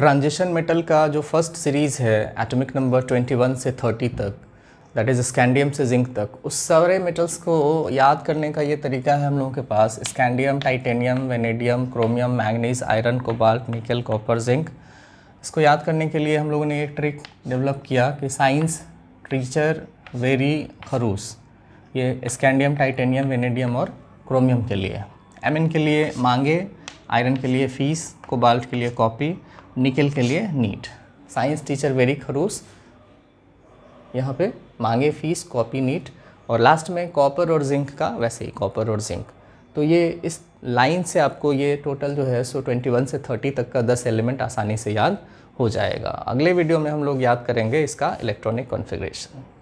transition metal का जो first series है एटॉमिक नंबर 21 से 30 तक दैट इज़ स्कैंडियम से जिंक तक उस सारे मेटल्स को याद करने का ये तरीका है हम लोगों के पास scandium titanium vanadium chromium manganese iron cobalt nickel copper zinc इसको याद करने के लिए हम लोगों ने एक ट्रिक डेवलप किया कि साइंस टीचर वेरी खरूस ये स्कैंडियम टाइटेनियम वेनेडियम और क्रोमियम के लिए एम के लिए मांगे आयरन के लिए फीस कोबाल्ट के लिए कॉपी निकल के लिए नीट साइंस टीचर वेरी खरूस यहाँ पे मांगे फीस कॉपी नीट और लास्ट में कॉपर और जिंक का वैसे ही कॉपर और जिंक तो ये इस लाइन से आपको ये टोटल जो है सो ट्वेंटी से थर्टी तक का दस एलिमेंट आसानी से याद हो जाएगा अगले वीडियो में हम लोग याद करेंगे इसका इलेक्ट्रॉनिक कॉन्फ़िगरेशन